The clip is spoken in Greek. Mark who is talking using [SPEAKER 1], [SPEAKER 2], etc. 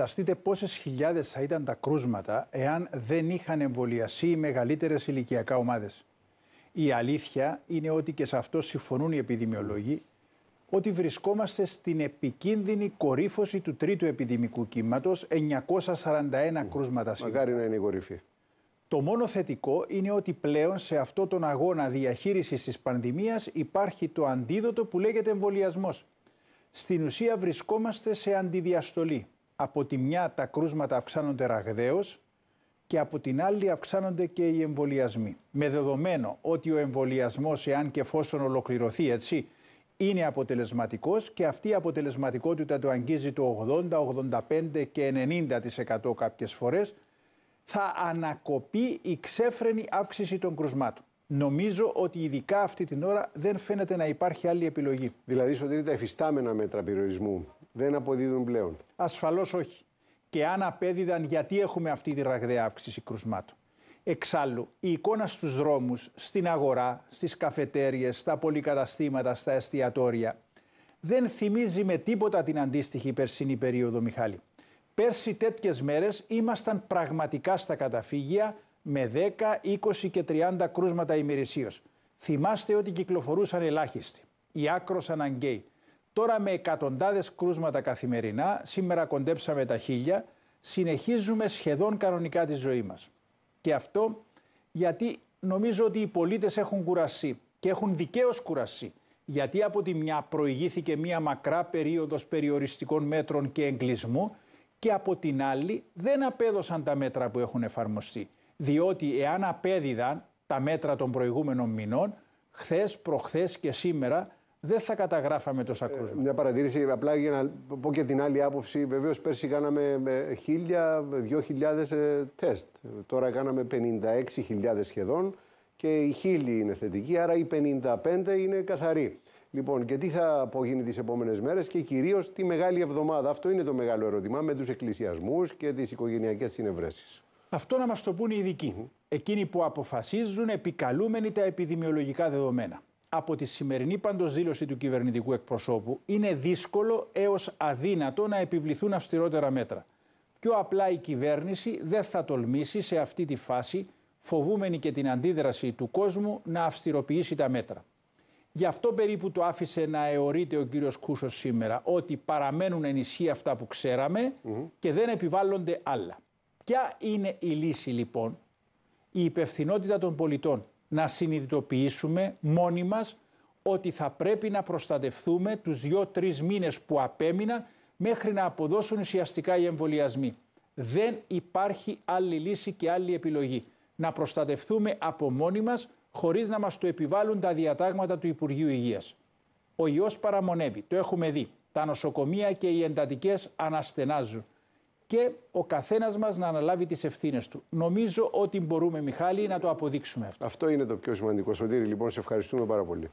[SPEAKER 1] Φανταστείτε πόσες χιλιάδες θα ήταν τα κρούσματα εάν δεν είχαν εμβολιαστεί οι μεγαλύτερες ηλικιακά ομάδες. Η αλήθεια είναι ότι και σε αυτό συμφωνούν οι επιδημιολόγοι ότι βρισκόμαστε στην επικίνδυνη κορύφωση του τρίτου επιδημικού κύματος, 941 κρούσματα σήμερα. Μακάρι να είναι η κορυφή. Το μόνο θετικό είναι ότι πλέον σε αυτόν τον αγώνα διαχείρισης της πανδημίας υπάρχει το αντίδοτο που λέγεται εμβολιασμός. Στην ουσία βρισκόμαστε σε αντιδιαστολή από τη μια τα κρούσματα αυξάνονται ραγδαίως και από την άλλη αυξάνονται και οι εμβολιασμοί. Με δεδομένο ότι ο εμβολιασμός, εάν και εφόσον ολοκληρωθεί έτσι, είναι αποτελεσματικός και αυτή η αποτελεσματικότητα το αγγίζει το 80, 85 και 90% κάποιες φορές, θα ανακοπεί η ξέφρενη αύξηση των κρουσμάτων. Νομίζω ότι ειδικά αυτή την ώρα δεν φαίνεται να υπάρχει άλλη
[SPEAKER 2] επιλογή. Δηλαδή, σωτήρι, τα εφιστάμενα μέτρα περιορισμού δεν αποδίδουν πλέον.
[SPEAKER 1] Ασφαλώς όχι. Και αν απέδιδαν, γιατί έχουμε αυτή τη ραγδαία αύξηση κρουσμάτων. Εξάλλου, η εικόνα στους δρόμους, στην αγορά, στις καφετέριες, στα πολυκαταστήματα, στα εστιατόρια, δεν θυμίζει με τίποτα την αντίστοιχη περσινή περίοδο, Μιχάλη. Πέρσι τέτοιες μέρες ήμασταν πραγματικά στα καταφύγια με 10, 20 και 30 κρούσματα ημερησίως. Θυμάστε ότι κυκλοφορούσαν ελάχιστοι, οι άκρος αναγκαίοι. Τώρα με εκατοντάδες κρούσματα καθημερινά, σήμερα κοντέψαμε τα χίλια, συνεχίζουμε σχεδόν κανονικά τη ζωή μας. Και αυτό γιατί νομίζω ότι οι πολίτες έχουν κουραστεί και έχουν δικαίως κουραστεί. Γιατί από τη μια προηγήθηκε μια μακρά περίοδος περιοριστικών μέτρων και εγκλισμού και από την άλλη δεν απέδωσαν τα μέτρα που έχουν εφαρμοστεί. Διότι εάν απέδιδαν τα μέτρα των προηγούμενων μηνών, χθες, προχθές και σήμερα δεν θα καταγράφαμε τόσα κρούσματα. Ε, μια παρατήρηση
[SPEAKER 2] απλά για να πω και την άλλη άποψη. Βεβαίως πέρσι ε, χίλια, δυο χιλιάδες ε, τεστ. Τώρα κάναμε 56.000 σχεδόν και οι χίλιοι είναι θετικοί, άρα οι 55 είναι καθαροί. Λοιπόν, και τι θα απογίνει τις επόμενες μέρες και κυρίως τη μεγάλη εβδομάδα. Αυτό είναι το μεγάλο ερώτημα με τους εκκλησιασμούς και τις οικογενειακές συνευρέσεις.
[SPEAKER 1] Αυτό να μας το πούν οι ειδικοί. Εκείνοι που αποφασίζουν επικαλούμενοι τα επιδημιολογικά δεδομένα από τη σημερινή παντοζήλωση του κυβερνητικού εκπροσώπου είναι δύσκολο έως αδύνατο να επιβληθούν αυστηρότερα μέτρα. Πιο απλά η κυβέρνηση δεν θα τολμήσει σε αυτή τη φάση, φοβούμενη και την αντίδραση του κόσμου, να αυστηροποιήσει τα μέτρα. Γι' αυτό περίπου το άφησε να εωρείται ο κύριος Κούσος σήμερα, ότι παραμένουν ενισχύ αυτά που ξέραμε και δεν επιβάλλονται άλλα. Ποια είναι η λύση λοιπόν, η υπευθυνότητα των πολιτών να συνειδητοποιήσουμε μόνοι μας ότι θα πρέπει να προστατευτούμε τους δύο-τρεις μήνες που απέμειναν μέχρι να αποδώσουν ουσιαστικά οι εμβολιασμοί. Δεν υπάρχει άλλη λύση και άλλη επιλογή. Να προστατευτούμε από μόνοι μας χωρίς να μας το επιβάλλουν τα διατάγματα του Υπουργείου Υγείας. Ο ιός παραμονεύει, το έχουμε δει. Τα νοσοκομεία και οι εντατικές αναστενάζουν και ο καθένας μας να αναλάβει τις ευθύνες του. Νομίζω ότι μπορούμε, Μιχάλη, να το αποδείξουμε αυτό.
[SPEAKER 2] Αυτό είναι το πιο σημαντικό. Σωτήρι, λοιπόν, σε ευχαριστούμε πάρα πολύ.